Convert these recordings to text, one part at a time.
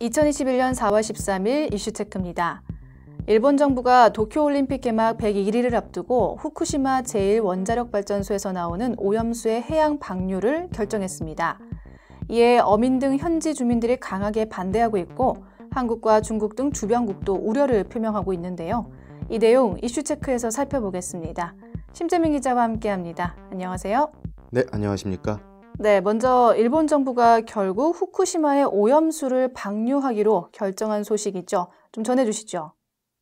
2021년 4월 13일 이슈체크입니다. 일본 정부가 도쿄올림픽 개막 101일을 앞두고 후쿠시마 제1원자력발전소에서 나오는 오염수의 해양 방류를 결정했습니다. 이에 어민 등 현지 주민들이 강하게 반대하고 있고 한국과 중국 등 주변국도 우려를 표명하고 있는데요. 이 내용 이슈체크에서 살펴보겠습니다. 심재민 기자와 함께합니다. 안녕하세요. 네, 안녕하십니까. 네, 먼저 일본 정부가 결국 후쿠시마의 오염수를 방류하기로 결정한 소식이죠. 좀 전해주시죠.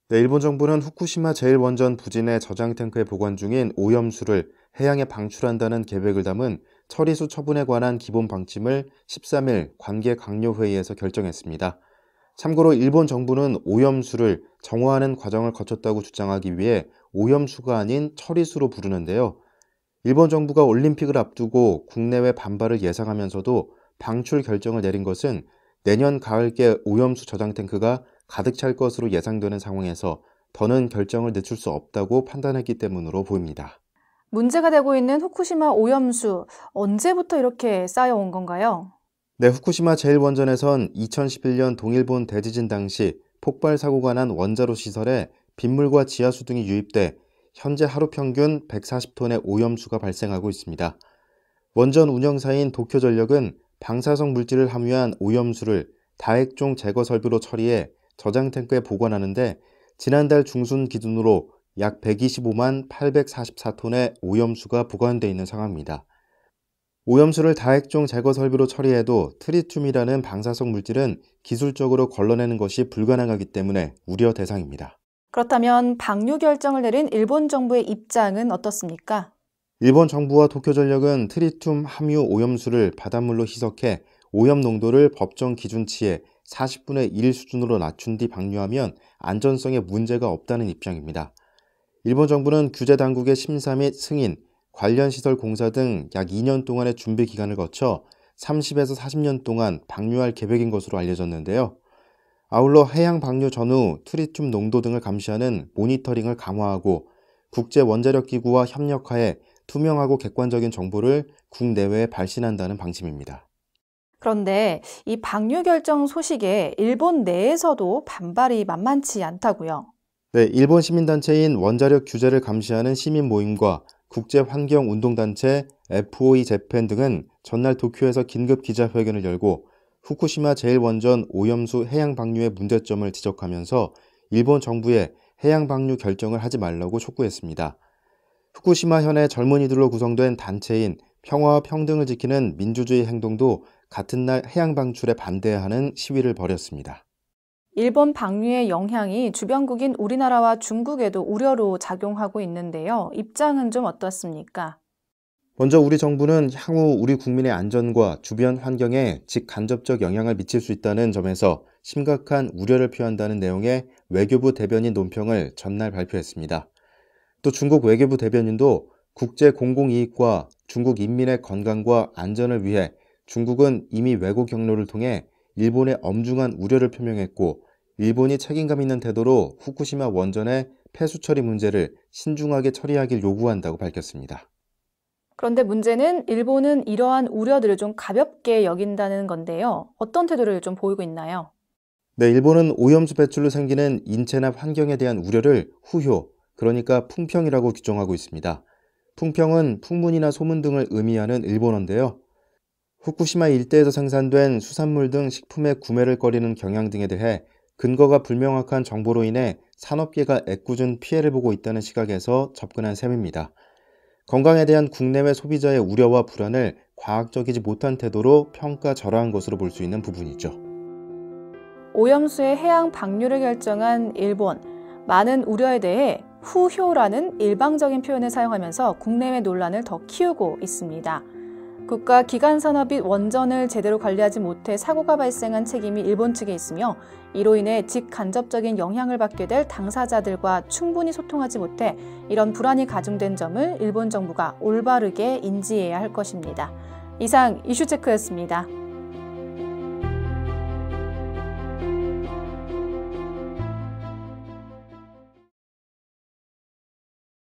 네, 일본 정부는 후쿠시마 제1원전 부진의 저장 탱크에 보관 중인 오염수를 해양에 방출한다는 계획을 담은 처리수 처분에 관한 기본 방침을 13일 관계 강요 회의에서 결정했습니다. 참고로 일본 정부는 오염수를 정화하는 과정을 거쳤다고 주장하기 위해 오염수가 아닌 처리수로 부르는데요. 일본 정부가 올림픽을 앞두고 국내외 반발을 예상하면서도 방출 결정을 내린 것은 내년 가을께 오염수 저장 탱크가 가득 찰 것으로 예상되는 상황에서 더는 결정을 늦출 수 없다고 판단했기 때문으로 보입니다. 문제가 되고 있는 후쿠시마 오염수 언제부터 이렇게 쌓여온 건가요? 네, 후쿠시마 제1원전에선 2011년 동일본 대지진 당시 폭발 사고가 난 원자로 시설에 빗물과 지하수 등이 유입돼 현재 하루 평균 140톤의 오염수가 발생하고 있습니다. 원전 운영사인 도쿄전력은 방사성 물질을 함유한 오염수를 다핵종 제거 설비로 처리해 저장 탱크에 보관하는데 지난달 중순 기준으로 약 125만 844톤의 오염수가 보관되어 있는 상황입니다. 오염수를 다핵종 제거 설비로 처리해도 트리튬이라는 방사성 물질은 기술적으로 걸러내는 것이 불가능하기 때문에 우려 대상입니다. 그렇다면 방류 결정을 내린 일본 정부의 입장은 어떻습니까? 일본 정부와 도쿄전력은 트리튬 함유 오염수를 바닷물로 희석해 오염 농도를 법정 기준치의 40분의 1 수준으로 낮춘 뒤 방류하면 안전성에 문제가 없다는 입장입니다. 일본 정부는 규제 당국의 심사 및 승인, 관련 시설 공사 등 약 2년 동안의 준비 기간을 거쳐 30에서 40년 동안 방류할 계획인 것으로 알려졌는데요. 아울러 해양 방류 전후 트리튬 농도 등을 감시하는 모니터링을 강화하고 국제 원자력 기구와 협력하에 투명하고 객관적인 정보를 국내외에 발신한다는 방침입니다. 그런데 이 방류 결정 소식에 일본 내에서도 반발이 만만치 않다고요. 네, 일본 시민단체인 원자력 규제를 감시하는 시민 모임과 국제환경운동단체 FOE 재팬 등은 전날 도쿄에서 긴급 기자회견을 열고 후쿠시마 제1원전 오염수 해양 방류의 문제점을 지적하면서 일본 정부에 해양 방류 결정을 하지 말라고 촉구했습니다. 후쿠시마 현의 젊은이들로 구성된 단체인 평화와 평등을 지키는 민주주의 행동도 같은 날 해양 방출에 반대하는 시위를 벌였습니다. 일본 방류의 영향이 주변국인 우리나라와 중국에도 우려로 작용하고 있는데요. 입장은 좀 어떻습니까? 먼저 우리 정부는 향후 우리 국민의 안전과 주변 환경에 직간접적 영향을 미칠 수 있다는 점에서 심각한 우려를 표한다는 내용의 외교부 대변인 논평을 전날 발표했습니다. 또 중국 외교부 대변인도 국제 공공이익과 중국 인민의 건강과 안전을 위해 중국은 이미 외고 경로를 통해 일본의 엄중한 우려를 표명했고 일본이 책임감 있는 태도로 후쿠시마 원전의 폐수 처리 문제를 신중하게 처리하길 요구한다고 밝혔습니다. 그런데 문제는 일본은 이러한 우려들을 좀 가볍게 여긴다는 건데요. 어떤 태도를 좀 보이고 있나요? 네, 일본은 오염수 배출로 생기는 인체나 환경에 대한 우려를 후효, 그러니까 풍평이라고 규정하고 있습니다. 풍평은 풍문이나 소문 등을 의미하는 일본어인데요. 후쿠시마 일대에서 생산된 수산물 등 식품의 구매를 꺼리는 경향 등에 대해 근거가 불명확한 정보로 인해 산업계가 애꿎은 피해를 보고 있다는 시각에서 접근한 셈입니다. 건강에 대한 국내외 소비자의 우려와 불안을 과학적이지 못한 태도로 평가 절하한 것으로 볼 수 있는 부분이죠. 오염수의 해양 방류를 결정한 일본, 많은 우려에 대해 후효라는 일방적인 표현을 사용하면서 국내외 논란을 더 키우고 있습니다. 국가 기간 산업이 원전을 제대로 관리하지 못해 사고가 발생한 책임이 일본 측에 있으며 이로 인해 직간접적인 영향을 받게 될 당사자들과 충분히 소통하지 못해 이런 불안이 가중된 점을 일본 정부가 올바르게 인지해야 할 것입니다. 이상 이슈체크였습니다.